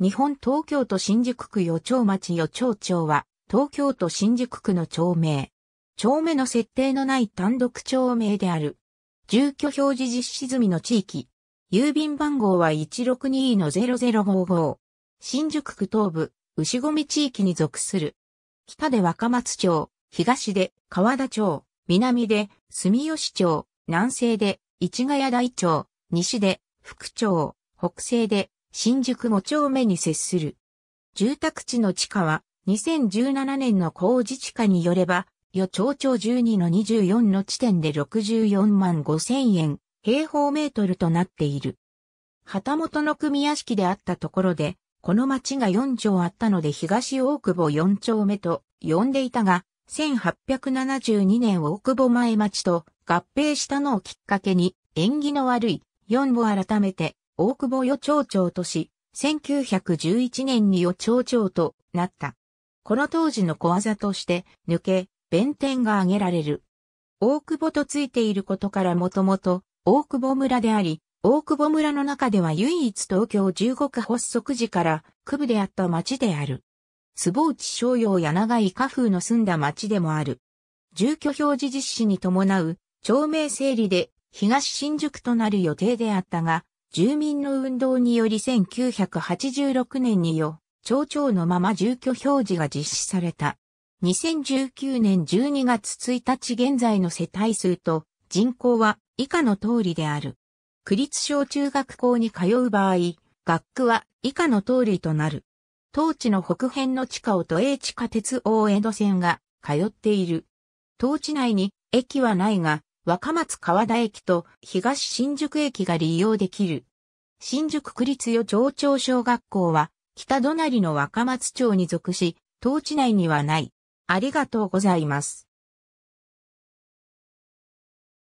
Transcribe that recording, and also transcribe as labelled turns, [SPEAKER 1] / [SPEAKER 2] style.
[SPEAKER 1] 日本東京都新宿区与町町与町町は、東京都新宿区の町名。町名の設定のない単独町名である。住居表示実施済みの地域。郵便番号は162-0055。新宿区東部、牛込地域に属する。北で若松町、東で川田町、南で住吉町、南西で市ヶ谷台町、西で福町、北西で新宿五丁目に接する。住宅地の地価は、2017年の工自治価によれば、予町町12の24の地点で64万5千円、平方メートルとなっている。旗本の組屋敷であったところで、この町が4丁あったので東大久保4丁目と呼んでいたが、1872年大久保前町と合併したのをきっかけに、縁起の悪い4を改めて大久保与町長とし、1911年に与町長となった。この当時の小技として、抜け、弁天が挙げられる。大久保とついていることからもともと、大久保村であり、大久保村の中では唯一東京15区発足時から区部であった町である。坪内商用や長井家風の住んだ町でもある。住居表示実施に伴う、町名整理で東新宿となる予定であったが、住民の運動により1986年によ、町長のまま住居表示が実施された。2019年12月1日現在の世帯数と人口は以下の通りである。区立小中学校に通う場合、学区は以下の通りとなる。当地の北辺の地下を都営地下鉄大江戸線が通っている。当地内に駅はないが、若松川田駅と東新宿駅が利用できる。新宿区立与町長小学校は北隣の若松町に属し、当地内にはない。ありがとうございます。